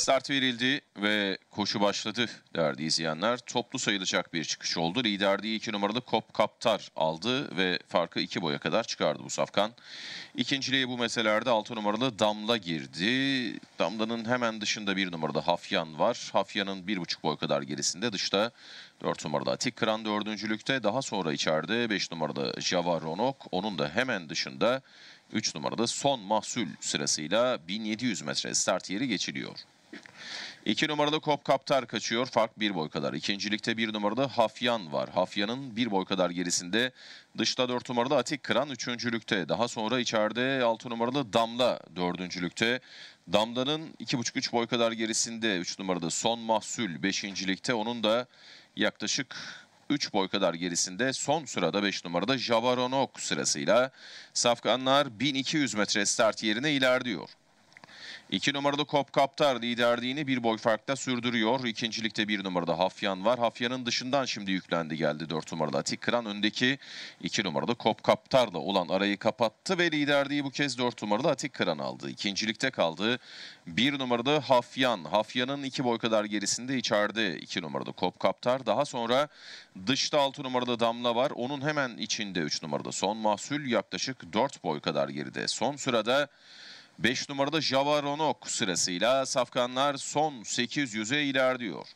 Start verildi ve koşu başladı değerli izleyenler. Toplu sayılacak bir çıkış oldu. Liderliği 2 numaralı Kop Kaptar aldı ve farkı 2 boya kadar çıkardı bu safkan. İkinciliği bu meselelerde 6 numaralı Damla girdi. Damla'nın hemen dışında 1 numaralı Hafyan var. Hafyan'ın 1,5 boy kadar gerisinde dışta 4 numaralı Atik Kıran lükte. Daha sonra içeride 5 numaralı Java Ronok. Onun da hemen dışında 3 numarada son mahsul sırasıyla 1700 metre start yeri geçiliyor. 2 numarada Kop Kaptar kaçıyor. Fark 1 boy kadar. İkincilikte 1 numarada Hafyan var. Hafyan'ın 1 boy kadar gerisinde. Dışta 4 numarada Atik Kıran üçüncülükte. Daha sonra içeride 6 numaralı Damla dördüncülükte. Damla'nın 2,5-3 boy kadar gerisinde. 3 numarada Son Mahsul beşincilikte. Onun da yaklaşık 3 boy kadar gerisinde son sırada 5 numarada Javaronok sırasıyla. Safkanlar 1200 metre start yerine ilerliyor. İki numarada Kop Kaptar liderliğini bir boy farkla sürdürüyor. İkincilikte bir numarada Hafyan var. Hafyan'ın dışından şimdi yüklendi geldi Dört numaralı Atik Kıran. Öndeki iki numarada Kop Kaptar'la olan arayı kapattı ve liderliği bu kez dört numaralı Atik Kıran aldı. İkincilikte kaldı. Bir numarada Hafyan. Hafyan'ın iki boy kadar gerisinde içeride 2 numarada Kop Kaptar. Daha sonra dışta altı numarada Damla var. Onun hemen içinde üç numarada Son Mahsul yaklaşık dört boy kadar geride. Son sırada 5 numarada Javaronok sırasıyla safkanlar son 800'e ilerliyor.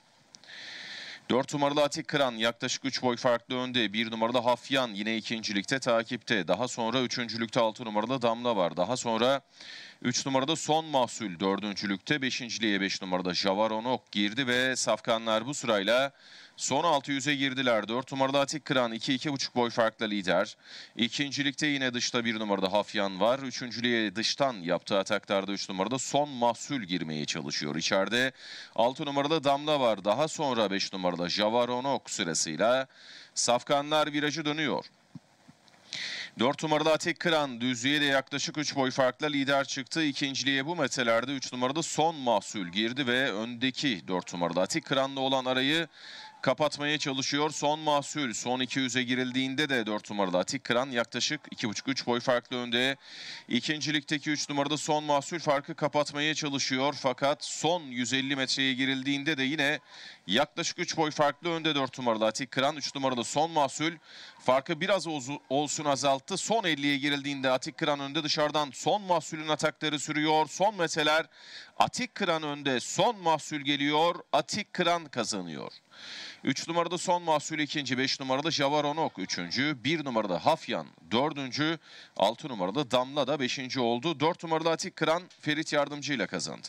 4 numaralı Atik Kıran yaklaşık 3 boy farklı önde. 1 numaralı Hafyan yine ikincilikte takipte. Daha sonra üçüncülükte 6 numaralı Damla var. Daha sonra 3 numarada son mahsul dördüncülükte. Beşinciliğe 5 beş numarada Javaronok girdi ve Safkanlar bu sırayla Son 600'e girdiler. 4 numarada Atik Kıran 2-2,5 boy farkla lider. İkincilikte yine dışta 1 numarada Hafyan var. Üçüncülüğe dıştan yaptığı ataklarda 3 numarada son mahsul girmeye çalışıyor. İçeride 6 numarada Damla var. Daha sonra 5 numarada Javaronok sırasıyla Safkanlar virajı dönüyor. 4 numarada Atik Kıran düzlüğe de yaklaşık 3 boy farkla lider çıktı. İkinciliğe bu metelerde 3 numarada son mahsul girdi ve öndeki 4 numarada Atik Kıran'la olan arayı kapatmaya çalışıyor. Son mahsul son 200'e girildiğinde de 4 numaralı Atik Kıran yaklaşık 2,5-3 boy farklı önde. İkincilikteki 3 numarada son mahsul farkı kapatmaya çalışıyor. Fakat son 150 metreye girildiğinde de yine yaklaşık 3 boy farklı önde 4 numaralı Atik Kıran. 3 numaralı son mahsul farkı biraz olsun azalttı. Son 50'ye girildiğinde Atik Kıran önde dışarıdan son mahsulün atakları sürüyor. Son meseler Atik Kıran önde son mahsul geliyor. Atik Kıran kazanıyor. 3 numarada son mahsul ikinci. 5 numarada Javaronok üçüncü. 1 numarada Hafyan dördüncü. 6 numarada Damla da beşinci oldu. 4 numarada Atik Kıran Ferit Yardımcı ile kazandı.